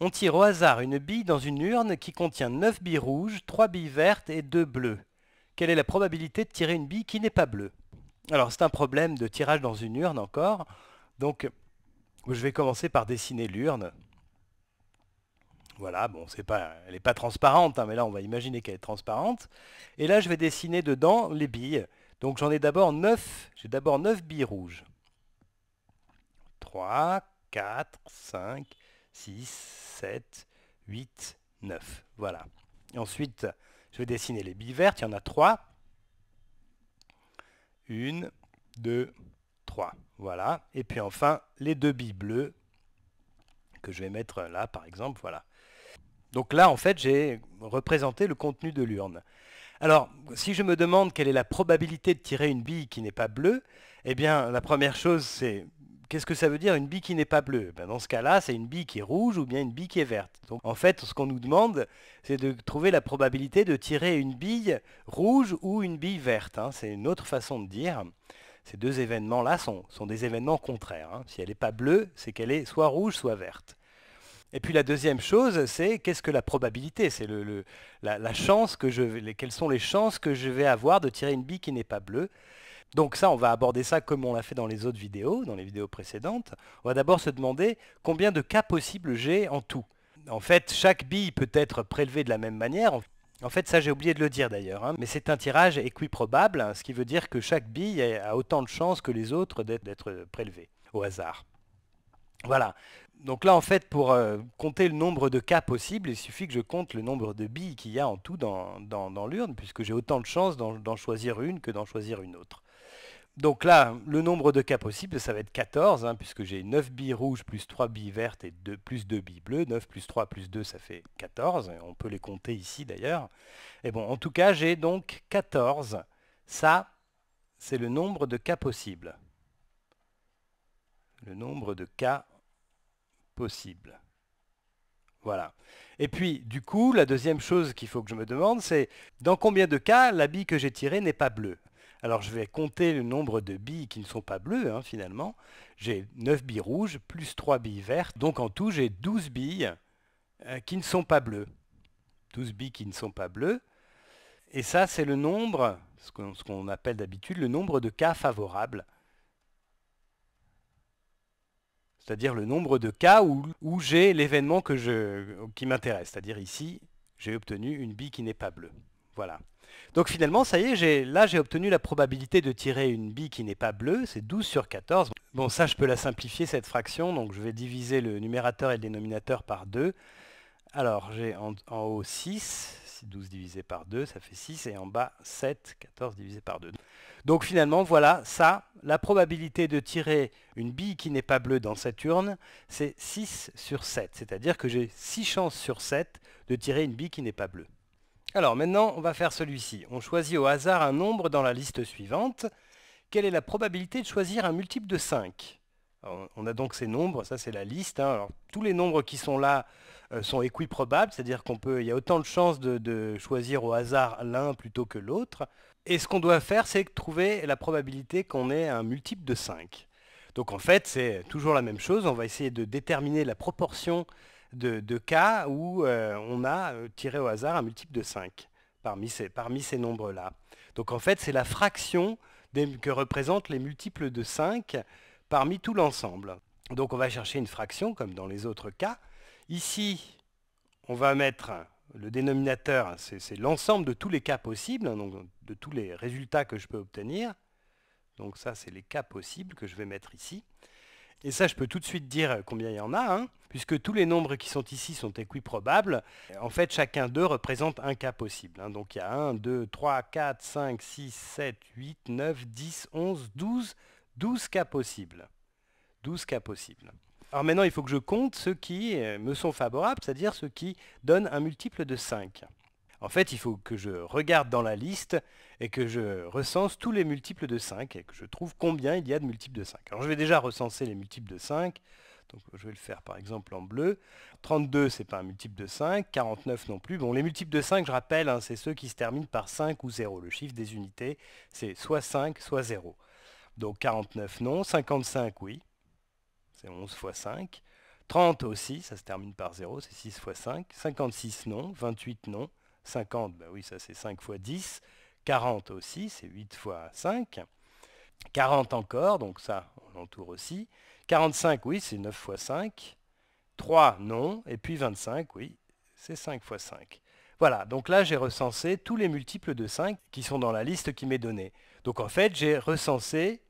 On tire au hasard une bille dans une urne qui contient 9 billes rouges, 3 billes vertes et 2 bleues. Quelle est la probabilité de tirer une bille qui n'est pas bleue Alors c'est un problème de tirage dans une urne encore. Donc je vais commencer par dessiner l'urne. Voilà, bon, c'est pas, elle n'est pas transparente, hein, mais là on va imaginer qu'elle est transparente. Et là je vais dessiner dedans les billes. Donc j'en ai d'abord 9, j'ai d'abord 9 billes rouges. 3, 4, 5, 6, 7, 8, 9. Voilà. ensuite, je vais dessiner les billes vertes. Il y en a 3. 1, 2, 3. Voilà. Et puis enfin, les deux billes bleues que je vais mettre là, par exemple. Voilà. Donc là, en fait, j'ai représenté le contenu de l'urne. Alors, si je me demande quelle est la probabilité de tirer une bille qui n'est pas bleue, eh bien, la première chose, c'est qu'est-ce que ça veut dire une bille qui n'est pas bleue ben, Dans ce cas-là, c'est une bille qui est rouge ou bien une bille qui est verte. Donc en fait, ce qu'on nous demande, c'est de trouver la probabilité de tirer une bille rouge ou une bille verte. Hein. C'est une autre façon de dire. Ces deux événements-là sont, des événements contraires. Hein. Si elle n'est pas bleue, c'est qu'elle est soit rouge, soit verte. Et puis la deuxième chose, c'est qu'est-ce que la probabilité C'est la, chance que je quelles sont les chances que je vais avoir de tirer une bille qui n'est pas bleue donc ça, on va aborder ça comme on l'a fait dans les autres vidéos, dans les vidéos précédentes. On va d'abord se demander combien de cas possibles j'ai en tout. En fait, chaque bille peut être prélevée de la même manière. En fait, ça j'ai oublié de le dire d'ailleurs, hein, mais c'est un tirage équiprobable, ce qui veut dire que chaque bille a autant de chances que les autres d'être prélevée au hasard. Voilà. Donc là, en fait, pour euh, compter le nombre de cas possibles, il suffit que je compte le nombre de billes qu'il y a en tout dans l'urne, puisque j'ai autant de chances d'en choisir une que d'en choisir une autre donc là, le nombre de cas possibles, ça va être 14, hein, puisque j'ai 9 billes rouges plus 3 billes vertes et 2, plus 2 billes bleues. 9 plus 3 plus 2, ça fait 14. On peut les compter ici d'ailleurs. Et bon, en tout cas, j'ai donc 14. Ça, c'est le nombre de cas possibles. Le nombre de cas possibles. Voilà. Et puis, du coup, la deuxième chose qu'il faut que je me demande, c'est dans combien de cas la bille que j'ai tirée n'est pas bleue alors je vais compter le nombre de billes qui ne sont pas bleues hein, finalement. J'ai 9 billes rouges plus 3 billes vertes. Donc en tout, j'ai 12 billes euh, qui ne sont pas bleues. 12 billes qui ne sont pas bleues. Et ça, c'est le nombre, ce qu'on appelle d'habitude le nombre de cas favorables. C'est-à-dire le nombre de cas où, où j'ai l'événement qui m'intéresse. C'est-à-dire ici, j'ai obtenu une bille qui n'est pas bleue. Voilà. Donc finalement, ça y est, là j'ai obtenu la probabilité de tirer une bille qui n'est pas bleue, c'est 12 sur 14. Bon, ça je peux la simplifier cette fraction, donc je vais diviser le numérateur et le dénominateur par 2. Alors j'ai en, haut 6, 12 divisé par 2, ça fait 6, et en bas 7, 14 divisé par 2. Donc finalement, voilà, ça, la probabilité de tirer une bille qui n'est pas bleue dans cette urne, c'est 6 sur 7, c'est-à-dire que j'ai 6 chances sur 7 de tirer une bille qui n'est pas bleue. Alors maintenant, on va faire celui-ci. On choisit au hasard un nombre dans la liste suivante. Quelle est la probabilité de choisir un multiple de 5 On a donc ces nombres, ça c'est la liste. Hein. tous les nombres qui sont là euh, sont équiprobables, c'est-à-dire qu'il peut, y a autant de chances de, de choisir au hasard l'un plutôt que l'autre. Et ce qu'on doit faire, c'est trouver la probabilité qu'on ait un multiple de 5. Donc en fait, c'est toujours la même chose. On va essayer de déterminer la proportion de, cas où euh, on a euh, tiré au hasard un multiple de 5 parmi ces, parmi ces nombres-là. Donc en fait, c'est la fraction que représentent les multiples de 5 parmi tout l'ensemble. Donc on va chercher une fraction comme dans les autres cas. Ici, on va mettre le dénominateur, c'est l'ensemble de tous les cas possibles, hein, donc de tous les résultats que je peux obtenir. Donc ça, c'est les cas possibles que je vais mettre ici. Et ça, je peux tout de suite dire combien il y en a. Hein puisque tous les nombres qui sont ici sont équiprobables. En fait, chacun d'eux représente un cas possible. Hein. Donc il y a 1, 2, 3, 4, 5, 6, 7, 8, 9, 10, 11, 12, 12 cas possibles. 12 cas possibles. Alors maintenant, il faut que je compte ceux qui euh, me sont favorables, c'est-à-dire ceux qui donnent un multiple de 5. En fait, il faut que je regarde dans la liste et que je recense tous les multiples de 5 et que je trouve combien il y a de multiples de 5. Alors je vais déjà recenser les multiples de 5. Donc je vais le faire par exemple en bleu. 32, ce n'est pas un multiple de 5. 49 non plus. Bon, les multiples de 5, je rappelle, hein, c'est ceux qui se terminent par 5 ou 0. Le chiffre des unités, c'est soit 5, soit 0. Donc 49 non. 55, oui. C'est 11 fois 5. 30 aussi, ça se termine par 0, c'est 6 fois 5. 56 non. 28 non. 50, ben oui, ça c'est 5 fois 10. 40 aussi, c'est 8 fois 5. 40 encore, donc ça, on l'entoure aussi. 45, oui, c'est 9 fois 5. 3, non. Et puis 25, oui, c'est 5 fois 5. Voilà, donc là j'ai recensé tous les multiples de 5 qui sont dans la liste qui m'est donnée. Donc en fait, j'ai recensé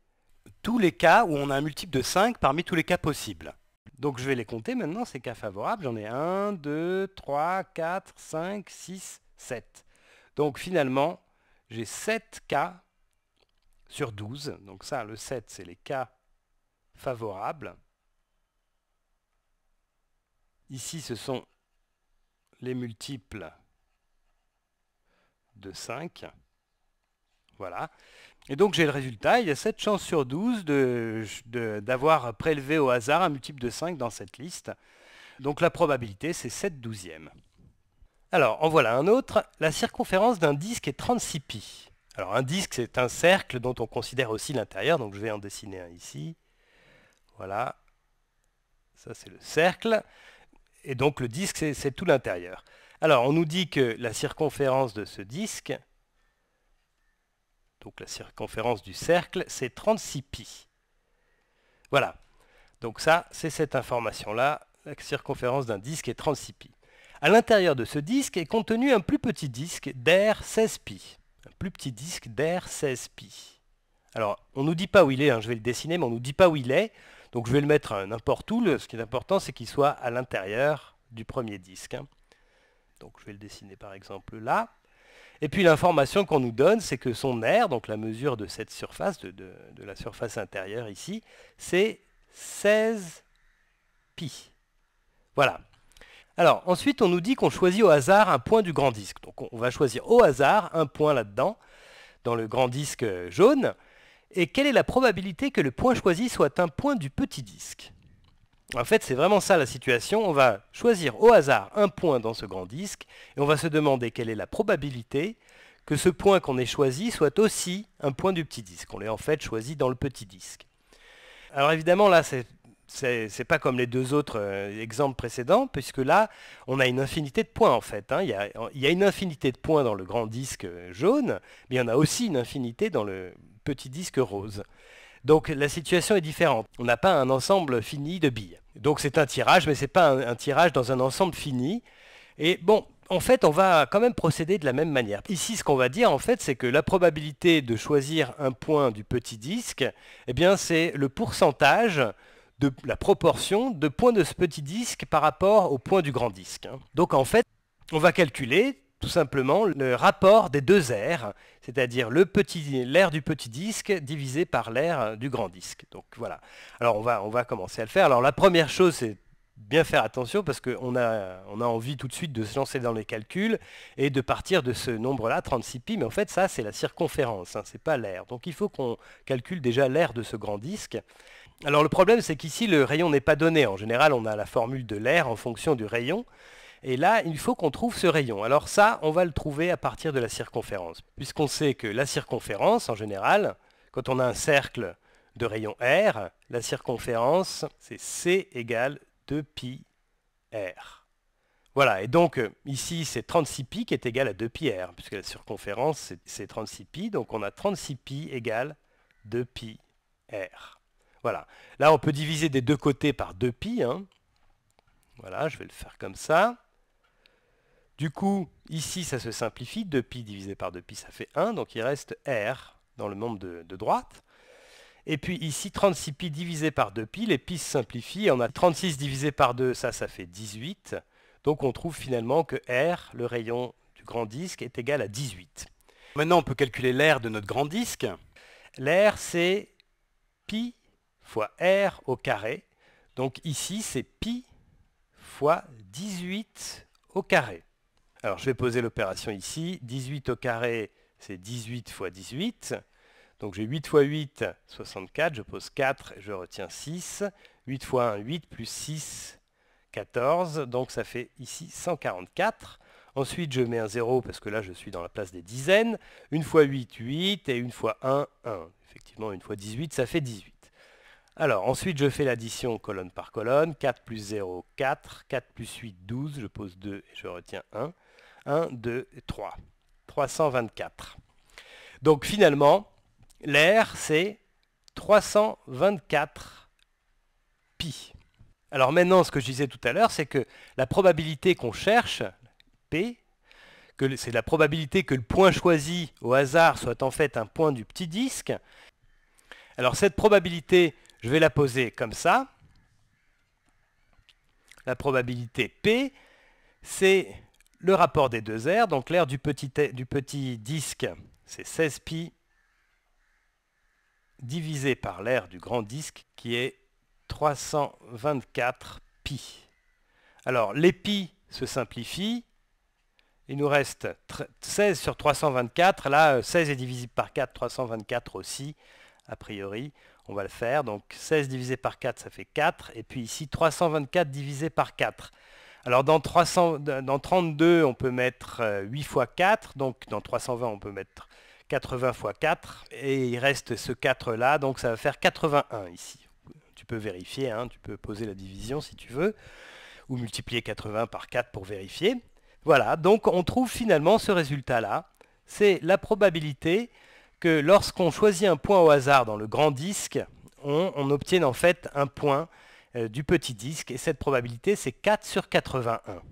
tous les cas où on a un multiple de 5 parmi tous les cas possibles. Donc je vais les compter maintenant, ces cas favorables. J'en ai 1, 2, 3, 4, 5, 6, 7. Donc finalement, j'ai 7 cas sur 12. Donc ça, le 7, c'est les cas favorable. Ici, ce sont les multiples de 5. Voilà. Et donc j'ai le résultat, il y a 7 chances sur 12 d'avoir de, prélevé au hasard un multiple de 5 dans cette liste. Donc la probabilité, c'est 7 douzièmes. Alors, en voilà un autre. La circonférence d'un disque est 36 pi. Alors un disque, c'est un cercle dont on considère aussi l'intérieur, donc je vais en dessiner un ici. Voilà. Ça, c'est le cercle. Et donc, le disque, c'est tout l'intérieur. Alors, on nous dit que la circonférence de ce disque, donc la circonférence du cercle, c'est 36 pi. Voilà. Donc ça, c'est cette information-là. La circonférence d'un disque est 36 pi. À l'intérieur de ce disque est contenu un plus petit disque d'air 16 pi. Un plus petit disque d'air 16 pi. Alors, on ne nous dit pas où il est, hein, je vais le dessiner, mais on ne nous dit pas où il est. Donc je vais le mettre n'importe où. ce qui est important, c'est qu'il soit à l'intérieur du premier disque. Hein. Donc je vais le dessiner par exemple là. Et puis l'information qu'on nous donne, c'est que son aire, donc la mesure de cette surface, de, la surface intérieure ici, c'est 16 pi. Voilà. Alors ensuite, on nous dit qu'on choisit au hasard un point du grand disque. Donc on va choisir au hasard un point là-dedans, dans le grand disque jaune et quelle est la probabilité que le point choisi soit un point du petit disque En fait, c'est vraiment ça la situation. On va choisir au hasard un point dans ce grand disque, et on va se demander quelle est la probabilité que ce point qu'on ait choisi soit aussi un point du petit disque. On l'ait en fait choisi dans le petit disque. Alors évidemment, là, c'est n'est pas comme les deux autres euh, exemples précédents, puisque là, on a une infinité de points en fait. Hein. Il, il, y a, une infinité de points dans le grand disque euh, jaune, mais il y en a aussi une infinité dans le, petit disque rose. Donc la situation est différente. On n'a pas un ensemble fini de billes. Donc c'est un tirage, mais ce n'est pas un, tirage dans un ensemble fini. Et bon, en fait, on va quand même procéder de la même manière. Ici, ce qu'on va dire, en fait, c'est que la probabilité de choisir un point du petit disque, eh bien, c'est le pourcentage de la proportion de points de ce petit disque par rapport au point du grand disque. Donc en fait, on va calculer tout simplement le rapport des deux aires, c'est-à-dire l'air petit, du petit disque divisé par l'air du grand disque. Donc voilà. Alors on va, on va commencer à le faire. Alors la première chose, c'est bien faire attention parce qu'on a, on a envie tout de suite de se lancer dans les calculs et de partir de ce nombre-là, 36 pi, mais en fait ça c'est la circonférence, ce hein, c'est pas l'air. Donc il faut qu'on calcule déjà l'air de ce grand disque. Alors le problème c'est qu'ici le rayon n'est pas donné. En général on a la formule de l'air en fonction du rayon. Et là, il faut qu'on trouve ce rayon. Alors ça, on va le trouver à partir de la circonférence, puisqu'on sait que la circonférence, en général, quand on a un cercle de rayon R, la circonférence, c'est C égale 2pi R. Voilà, et donc euh, ici, c'est 36pi qui est égal à 2pi R, puisque la circonférence, c'est 36pi, donc on a 36pi égale 2pi R. Voilà, là, on peut diviser des deux côtés par 2pi. Hein. Voilà, je vais le faire comme ça. Du coup, ici, ça se simplifie. 2π divisé par 2π, ça fait 1. Donc il reste R dans le nombre de, de droites. Et puis ici, 36π divisé par 2π, les π se simplifient. on a 36 divisé par 2, ça, ça fait 18. Donc on trouve finalement que R, le rayon du grand disque, est égal à 18. Maintenant, on peut calculer l'air de notre grand disque. L'air, c'est pi fois R au carré. Donc ici, c'est pi fois 18 au carré. Alors je vais poser l'opération ici. 18 au carré, c'est 18 fois 18. Donc j'ai 8 fois 8, 64. Je pose 4, et je retiens 6. 8 fois 1, 8 plus 6, 14. Donc ça fait ici 144. Ensuite, je mets un 0 parce que là, je suis dans la place des dizaines. une fois 8, 8. Et une fois 1, 1. Effectivement, une fois 18, ça fait 18. Alors, ensuite, je fais l'addition colonne par colonne. 4 plus 0, 4. 4 plus 8, 12. Je pose 2 et je retiens 1. 1, 2, 3. 324. Donc finalement, l'air, c'est 324 pi. Alors maintenant, ce que je disais tout à l'heure, c'est que la probabilité qu'on cherche, p, que c'est la probabilité que le point choisi au hasard soit en fait un point du petit disque. Alors cette probabilité, je vais la poser comme ça. La probabilité p, c'est le rapport des deux aires, donc l'air du petit, disque, c'est 16 pi divisé par l'air du grand disque qui est 324 pi. Alors les pi se simplifient, il nous reste 16 sur 324, là 16 euh, est divisible par 4, 324 aussi, a priori, on va le faire, donc 16 divisé par 4 ça fait 4, et puis ici 324 divisé par 4, alors dans, 32, on peut mettre 8 euh, fois 4, donc dans 320, on peut mettre 80 fois 4, et il reste ce 4 là, donc ça va faire 81 ici. Tu peux vérifier, hein. tu peux poser la division si tu veux, ou multiplier 80 par 4 pour vérifier. Voilà, donc on trouve finalement ce résultat-là. C'est la probabilité que lorsqu'on choisit un point au hasard dans le grand disque, on obtienne en fait un point euh, du petit disque. Et cette probabilité, c'est 4 sur 81.